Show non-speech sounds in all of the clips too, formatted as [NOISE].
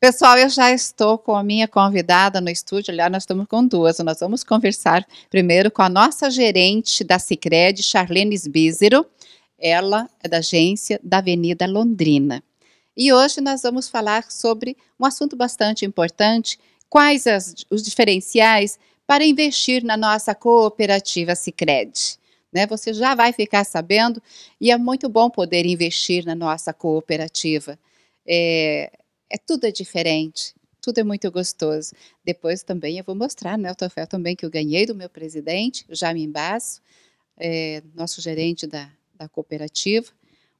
Pessoal, eu já estou com a minha convidada no estúdio. Aliás, nós estamos com duas. Nós vamos conversar primeiro com a nossa gerente da Cicred, Charlene Sbízero. Ela é da agência da Avenida Londrina. E hoje nós vamos falar sobre um assunto bastante importante: quais as, os diferenciais para investir na nossa cooperativa Cicred. Né? Você já vai ficar sabendo e é muito bom poder investir na nossa cooperativa. É, é tudo é diferente, tudo é muito gostoso. Depois também eu vou mostrar, né, o troféu também que eu ganhei do meu presidente, Jaime Basso, é, nosso gerente da, da cooperativa.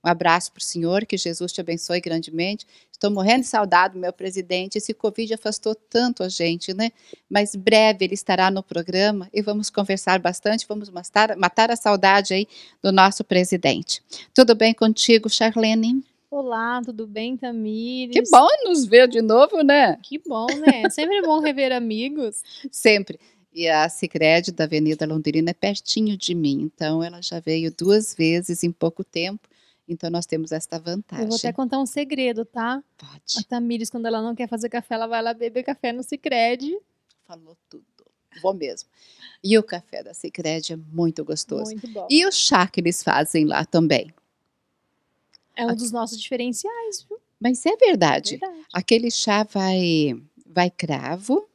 Um abraço para o senhor, que Jesus te abençoe grandemente. Estou morrendo de saudade, meu presidente. Esse Covid afastou tanto a gente, né? Mas breve ele estará no programa e vamos conversar bastante, vamos matar, matar a saudade aí do nosso presidente. Tudo bem contigo, Charlene? Olá, tudo bem, Tamires? Que bom nos ver de novo, né? Que bom, né? É sempre é bom rever amigos. [LAUGHS] Sempre. E a Cicred da Avenida Londrina é pertinho de mim, então ela já veio duas vezes em pouco tempo. Então nós temos esta vantagem. Eu vou até contar um segredo, tá? Pode. A Tamires, quando ela não quer fazer café, ela vai lá beber café no Cicred. Falou tudo. Vou mesmo. E o café da Cicred é muito gostoso. Muito bom. E o chá que eles fazem lá também. É um dos nossos diferenciais, viu? Mas é verdade. É verdade. Aquele chá vai, vai cravo.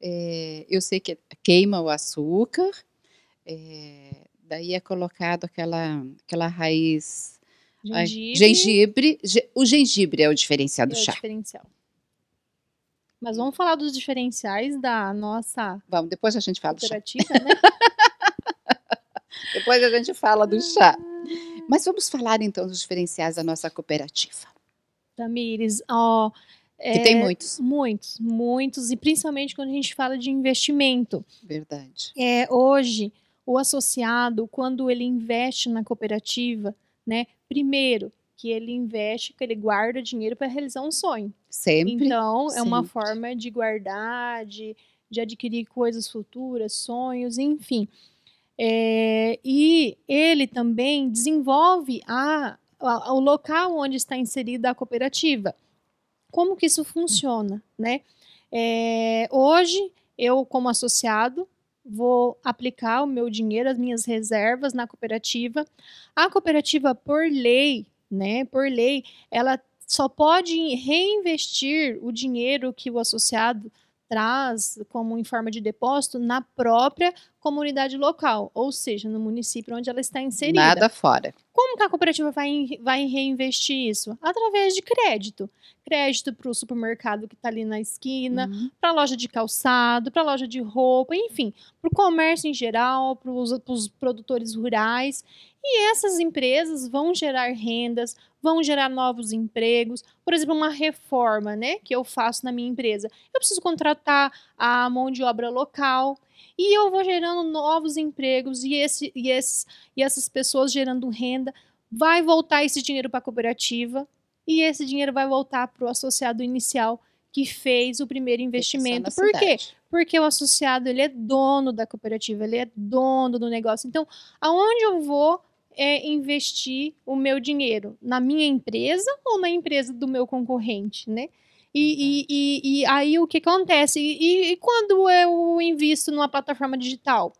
É, eu sei que queima o açúcar. É, daí é colocado aquela, aquela raiz. Gengibre. gengibre. O gengibre é o diferencial do é chá. O diferencial. Mas vamos falar dos diferenciais da nossa. Vamos, depois a gente fala do chá. Né? [LAUGHS] depois a gente fala do chá. Ah. Mas vamos falar então dos diferenciais da nossa cooperativa. Tamires, ó. Oh, é, que tem é, muitos. Muitos, muitos. E principalmente quando a gente fala de investimento. Verdade. É, hoje, o associado, quando ele investe na cooperativa, né? Primeiro, que ele investe, que ele guarda dinheiro para realizar um sonho. Sempre. Então, é sempre. uma forma de guardar, de, de adquirir coisas futuras, sonhos, enfim. É, e ele também desenvolve a, a, o local onde está inserida a cooperativa. Como que isso funciona, né? É, hoje, eu como associado, vou aplicar o meu dinheiro, as minhas reservas na cooperativa. A cooperativa, por lei, né, por lei, ela só pode reinvestir o dinheiro que o associado traz como em forma de depósito na própria comunidade local, ou seja, no município onde ela está inserida. Nada fora. Como que a cooperativa vai, vai reinvestir isso? Através de crédito. Crédito para o supermercado que está ali na esquina, uhum. para a loja de calçado, para a loja de roupa, enfim, para o comércio em geral, para os produtores rurais. E essas empresas vão gerar rendas, vão gerar novos empregos. Por exemplo, uma reforma né, que eu faço na minha empresa. Eu preciso contratar a mão de obra local e eu vou gerando novos empregos e, esse, e, esse, e essas pessoas gerando renda. Vai voltar esse dinheiro para a cooperativa e esse dinheiro vai voltar para o associado inicial que fez o primeiro investimento. Por quê? Porque o associado ele é dono da cooperativa, ele é dono do negócio. Então, aonde eu vou é investir o meu dinheiro? Na minha empresa ou na empresa do meu concorrente, né? E, e, e, e aí o que acontece? E, quando eu invisto numa plataforma digital?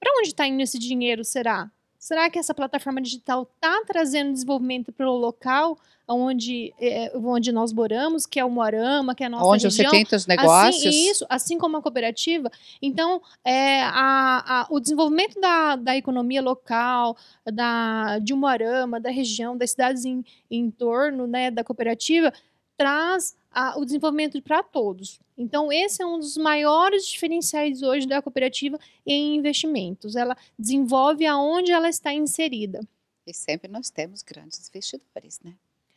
Para onde está indo esse dinheiro, será? Será que essa plataforma digital está trazendo desenvolvimento para o local onde, é, onde nós moramos, que é o Moarama, que é a nossa onde região? Onde você tem os negócios. Assim, isso, assim como a cooperativa. Então, é, a, a, o desenvolvimento da, da economia local, da, de Moarama, da região, das cidades em, em torno né, da cooperativa, traz a, o desenvolvimento para todos. Então, esse é um dos maiores diferenciais hoje da cooperativa em investimentos. Ela desenvolve aonde ela está inserida. E sempre nós temos grandes investidores, né?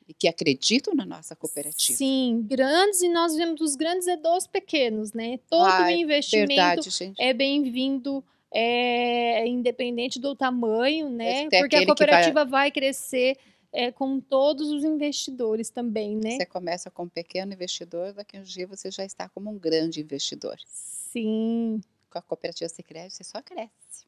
E que acreditam na nossa cooperativa. Sim, grandes, e nós vemos os grandes e é dos pequenos, né? Todo investimento verdade, é bem-vindo é, independente do tamanho, né? É Porque a cooperativa vai... vai... crescer é, com todos os investidores também, né? Você começa com um pequeno investidor, daqui a um dia você já está como um grande investidor. Sim. Com a cooperativa Sicredi você só cresce.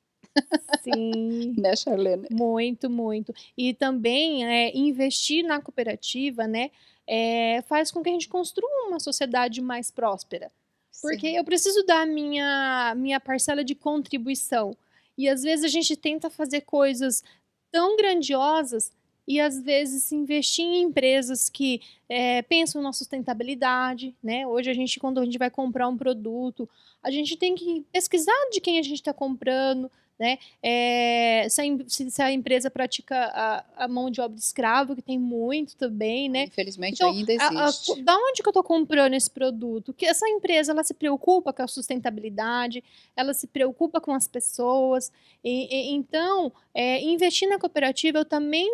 Sim. [LAUGHS] né, Charlene? Muito, muito. E também é, investir na cooperativa, né? É, faz com que a gente construa uma sociedade mais próspera. Sim. Porque eu preciso dar minha, minha parcela de contribuição. E às vezes a gente tenta fazer coisas tão grandiosas e às vezes se investir em empresas que é, pensam na sustentabilidade, né? Hoje a gente, quando a gente vai comprar um produto, a gente tem que pesquisar de quem a gente está comprando, né? É, se, a, se, a, empresa pratica a, a, mão de obra escrava, que tem muito também, né? Infelizmente então, ainda existe. A, da onde que eu estou comprando esse produto? Que essa empresa ela se preocupa com a sustentabilidade, ela se preocupa com as pessoas. E, e, então, é, investir na cooperativa, eu também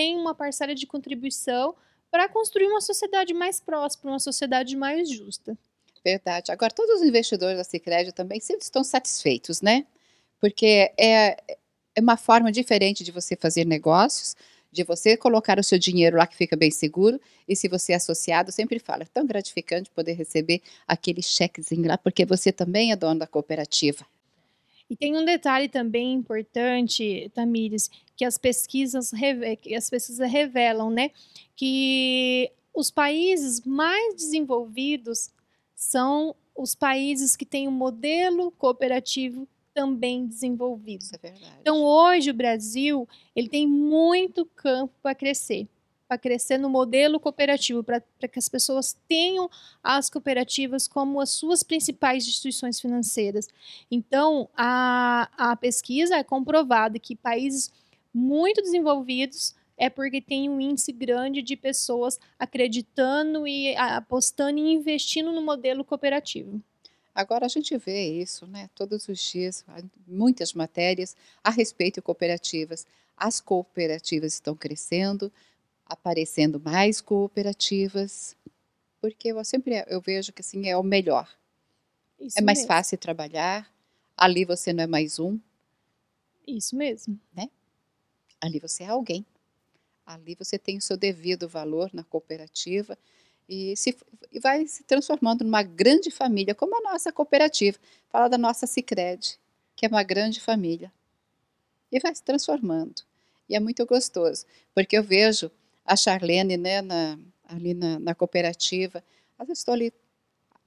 tem uma parcela de contribuição para construir uma sociedade mais próspera, uma sociedade mais justa. Verdade. Agora, todos os investidores da Sicredi também sempre estão satisfeitos, né? Porque é, é uma forma diferente de você fazer negócios, de você colocar o seu dinheiro lá que fica bem seguro, e se você é associado, sempre fala, é tão gratificante poder receber aquele chequezinho lá, porque você também é dono da cooperativa. E tem um detalhe também importante, Tamires, que as pesquisas, que as pesquisas revelam, né? Que os países mais desenvolvidos são os países que têm um modelo cooperativo também desenvolvido. É então, hoje o Brasil ele tem muito campo para crescer para crescer no modelo cooperativo, para que as pessoas tenham as cooperativas como as suas principais instituições financeiras. Então, a, a pesquisa é comprovada que países muito desenvolvidos é porque tem um índice grande de pessoas acreditando e apostando e investindo no modelo cooperativo. Agora a gente vê isso, né? Todos os dias, muitas matérias a respeito de cooperativas. As cooperativas estão crescendo, aparecendo mais cooperativas, porque eu sempre eu vejo que assim é o melhor. Isso é mais mesmo. fácil trabalhar. Ali você não é mais um. Isso mesmo, né? Ali você é alguém. Ali você tem o seu devido valor na cooperativa e, se, e vai se transformando numa grande família, como a nossa cooperativa. Fala da nossa Sicredi, que é uma grande família. E vai se transformando. E é muito gostoso, porque eu vejo a Charlene, né, na, ali na, na cooperativa. Às vezes estou ali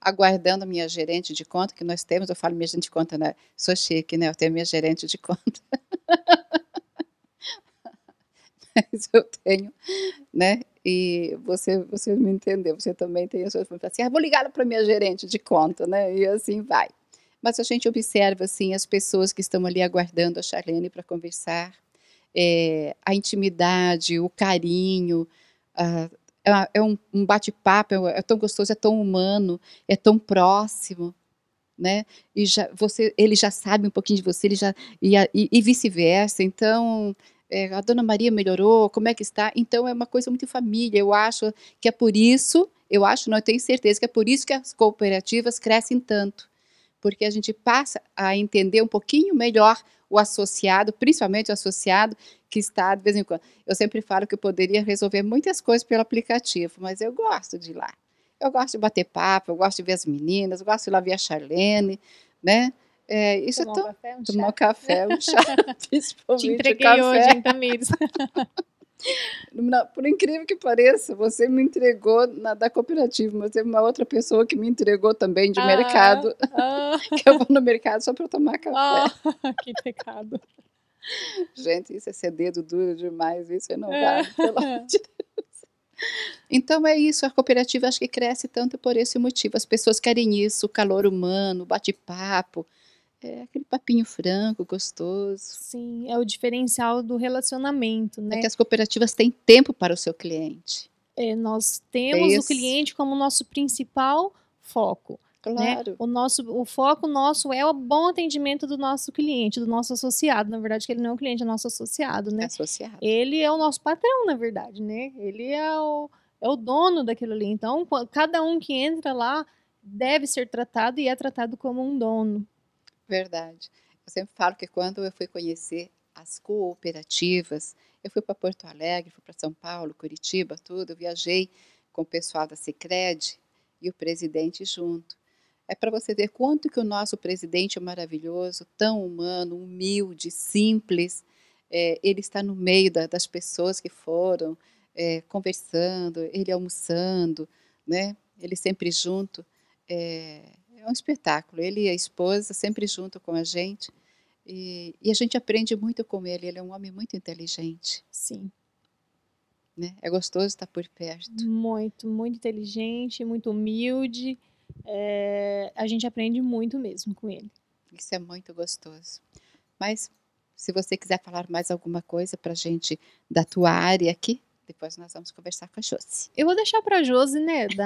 aguardando minha gerente de conta, que nós temos, eu falo minha gerente de conta, né? sou chique, né? Eu tenho minha gerente de conta. [LAUGHS] Mas eu tenho, né? E você, você me entendeu, você também tem as suas assim, ah, vou ligar para minha gerente de conta, né? E assim vai. Mas a gente observa, assim, as pessoas que estão ali aguardando a Charlene para conversar, é, a intimidade, o carinho. É, é, um, um bate-papo, é, é, tão gostoso, é tão humano, é tão próximo. Né? E já, você, ele já sabe um pouquinho de você, ele já e, e, e vice-versa. Então, é, a Dona Maria melhorou, como é que está? Então, é uma coisa muito família. Eu acho que é por isso, eu acho, não eu tenho certeza que é por isso que as cooperativas crescem tanto, porque a gente passa a entender um pouquinho melhor o associado, principalmente o associado que está de vez em quando. Eu sempre falo que eu poderia resolver muitas coisas pelo aplicativo, mas eu gosto de ir lá. Eu gosto de bater papo, eu gosto de ver as meninas, eu gosto de ir lá ver a Charlene, né? É, isso tomar é tão... um café, um tomar chá. café, um chá, [LAUGHS] Te entreguei hoje, hein, então, Tamires? [LAUGHS] Por incrível que pareça, você me entregou na, da cooperativa, mas teve uma outra pessoa que me entregou também de ah, mercado. Ah, [LAUGHS] que eu vou no mercado só para tomar café. Ah, [LAUGHS] que pecado. Gente, isso é ser dedo duro demais, isso é não vale, é. pelo amor de Deus. Então é isso, a cooperativa acho que cresce tanto por esse motivo. As pessoas querem isso, o calor humano, bate-papo, é aquele papinho franco, gostoso. Sim, é o diferencial do relacionamento, é né? É que as cooperativas têm tempo para o seu cliente. É, nós é temos Esse. o cliente como nosso principal foco. Né? Claro. Né? O, nosso, o foco nosso é o bom atendimento do nosso cliente, do nosso associado. Na verdade, que ele não é um cliente, é nosso associado, né? Associado. Ele é o nosso patrão, na verdade, né? Ele é o, é o dono daquilo ali. Então, cada um que entra lá deve ser tratado e é tratado como um dono. Verdade. Eu sempre falo que quando eu fui conhecer as cooperativas, eu fui para Porto Alegre, fui para São Paulo, Curitiba, tudo, eu viajei com o pessoal da Cicred e o presidente junto. É para você ver quanto que o nosso presidente é maravilhoso, tão humano, humilde, simples. É, ele está no meio da, das pessoas que foram é, conversando, ele almoçando, né? Ele sempre junto. É, é um espetáculo. Ele e a esposa sempre junto com a gente. E, e, a gente aprende muito com ele. Ele é um homem muito inteligente. Sim. Né? É gostoso estar por perto. Muito, muito inteligente, muito humilde. É, a gente aprende muito mesmo com ele. Isso é muito gostoso. Mas se você quiser falar mais alguma coisa para a gente da tua área aqui, depois nós vamos conversar com a Josi. Eu vou deixar para a Josi, né, [LAUGHS] então...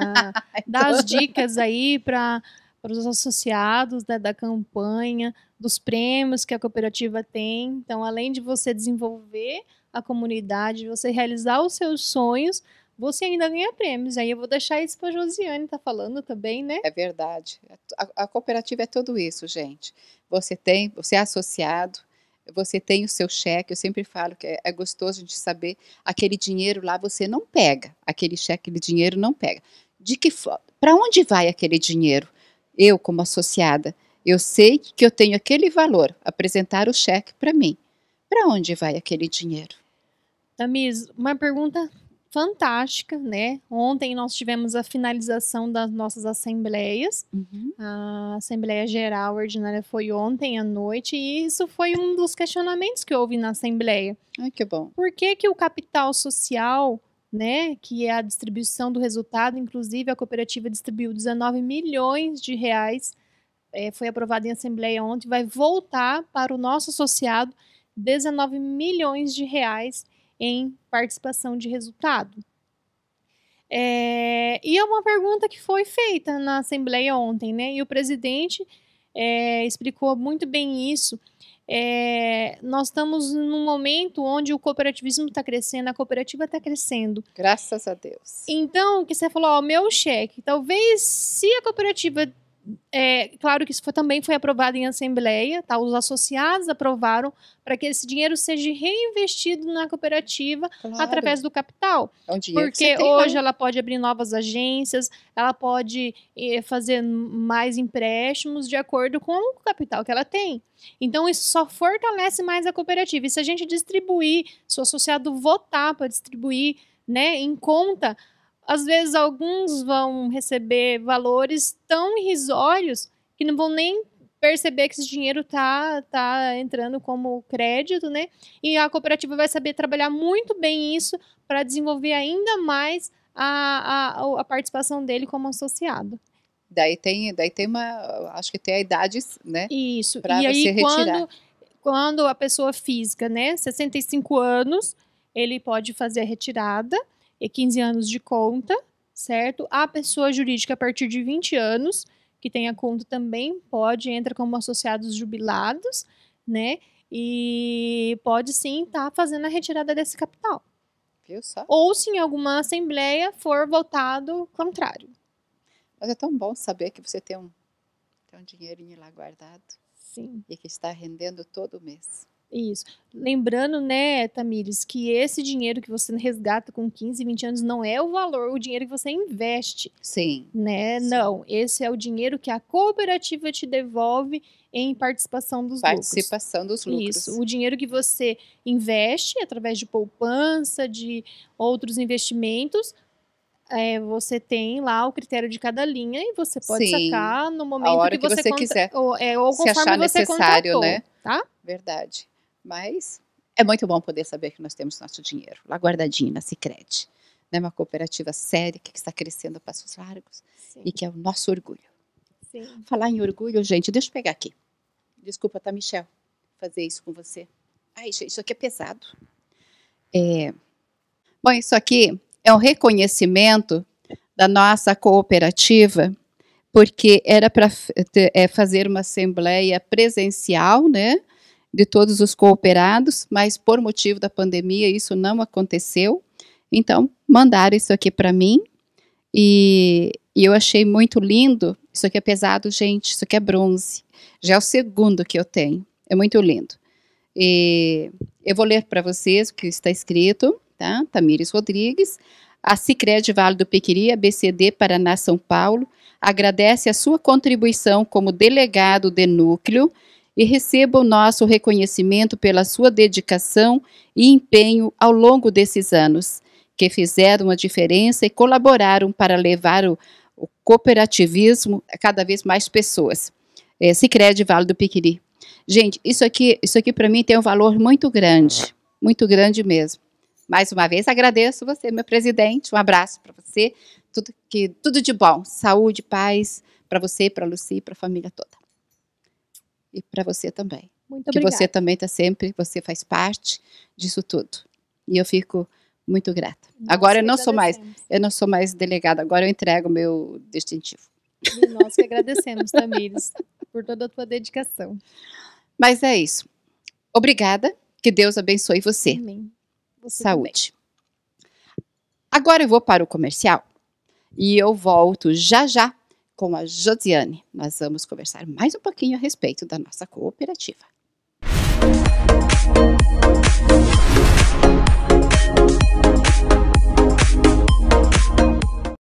dar as dicas aí para para os associados né, da campanha, dos prêmios que a cooperativa tem. Então, além de você desenvolver a comunidade, você realizar os seus sonhos, você ainda ganha prêmios. Aí eu vou deixar isso para a Josiane estar tá falando também, né? É verdade. A, a, cooperativa é tudo isso, gente. Você tem, você é associado, você tem o seu cheque. Eu sempre falo que é, é gostoso de saber aquele dinheiro lá você não pega, aquele cheque, aquele dinheiro não pega. De que para onde vai aquele dinheiro? Eu, como associada, eu sei que eu tenho aquele valor, apresentar o cheque para mim. Para onde vai aquele dinheiro? Tamiz, uma pergunta fantástica, né? Ontem nós tivemos a finalização das nossas assembleias. Uhum. A Assembleia Geral Ordinária foi ontem à noite e isso foi um dos questionamentos que houve na Assembleia. Ai, que bom. Por que, que o capital social né, que é a distribuição do resultado, inclusive a cooperativa distribuiu 19 milhões de reais, é, foi aprovado em assembleia ontem, vai voltar para o nosso associado 19 milhões de reais em participação de resultado. É, e é uma pergunta que foi feita na Assembleia ontem, né? E o presidente é, explicou muito bem isso. É, nós estamos num momento onde o cooperativismo está crescendo, a cooperativa está crescendo. Graças a Deus. Então, o que você falou, ó, meu cheque. Talvez se a cooperativa é, claro que isso foi, também foi aprovado em assembleia, tá? os associados aprovaram para que esse dinheiro seja reinvestido na cooperativa claro. através do capital. É um dinheiro Porque hoje né? ela pode abrir novas agências, ela pode eh, fazer mais empréstimos de acordo com o capital que ela tem. Então, isso só fortalece mais a cooperativa. E se a gente distribuir, se o associado votar para distribuir né, em conta às vezes alguns vão receber valores tão irrisórios que não vão nem perceber que esse dinheiro tá, tá entrando como crédito, né? E a cooperativa vai saber trabalhar muito bem isso para desenvolver ainda mais a, a, a participação dele como associado. Daí tem, daí tem uma, acho que tem a idade, né? Isso. Para você aí, retirar. Quando, quando a pessoa física, né, 65 anos, ele pode fazer a retirada e 15 anos de conta, certo? A pessoa jurídica a partir de 20 anos, que tem a conta também pode, entra como associados jubilados, né? E pode sim estar tá fazendo a retirada desse capital. Viu só? Ou se em alguma assembleia for votado contrário. Mas é tão bom saber que você tem um, tem um dinheirinho lá guardado. Sim. E que está rendendo todo mês. Isso. Lembrando, né, Tamires, que esse dinheiro que você resgata com 15, 20 anos não é o valor, o dinheiro que você investe. Sim. Né? Sim. Não, esse é o dinheiro que a cooperativa te devolve em participação dos participação lucros. Participação dos lucros. Isso, o dinheiro que você investe através de poupança, de outros investimentos, é, você tem lá o critério de cada linha e você pode Sim, sacar no momento que, que, você, você contra... quiser. Ou, é, ou conforme você necessário, né? Tá? Verdade. Mas é muito bom poder saber que nós temos nosso dinheiro lá guardadinho na Sicredi, né? Uma cooperativa séria que está crescendo a passos largos Sim. e que é o nosso orgulho. Sim. Falar em orgulho, gente, deixa eu pegar aqui. Desculpa, tá, Michel, fazer isso com você. Ai, gente, isso aqui é pesado. É... Bom, isso aqui é um reconhecimento da nossa cooperativa, porque era para é, fazer uma assembleia presencial, né? de todos os cooperados, mas por motivo da pandemia isso não aconteceu. Então, mandaram isso aqui para mim e, e, eu achei muito lindo. Isso aqui é pesado, gente, isso aqui é bronze. Já é o segundo que eu tenho. É muito lindo. E eu vou ler para vocês o que está escrito, tá? Tamires Rodrigues. A Cicred Vale do Pequiri, ABCD Paraná São Paulo, agradece a sua contribuição como delegado de núcleo e receba o nosso reconhecimento pela sua dedicação e empenho ao longo desses anos, que fizeram a diferença e colaboraram para levar o, o cooperativismo a cada vez mais pessoas. É, Vale do Piquiri. Gente, isso aqui, isso aqui para mim tem um valor muito grande, muito grande mesmo. Mais uma vez agradeço você, meu presidente. Um abraço para você. Tudo que tudo de bom, saúde, paz para você, para Luci, e para a família toda e para você também. Muito obrigada. Que você também está sempre, você faz parte disso tudo. E eu fico muito grata. agora eu não sou mais, eu não sou mais delegada, agora eu entrego meu distintivo. E nós que agradecemos, Tamires, por toda a tua dedicação. Mas é isso. Obrigada. Que Deus abençoe você. Amém. Você Saúde. Também. Agora eu vou para o comercial e eu volto já já com a Josiane. Nós vamos conversar mais um pouquinho a respeito da nossa cooperativa. Música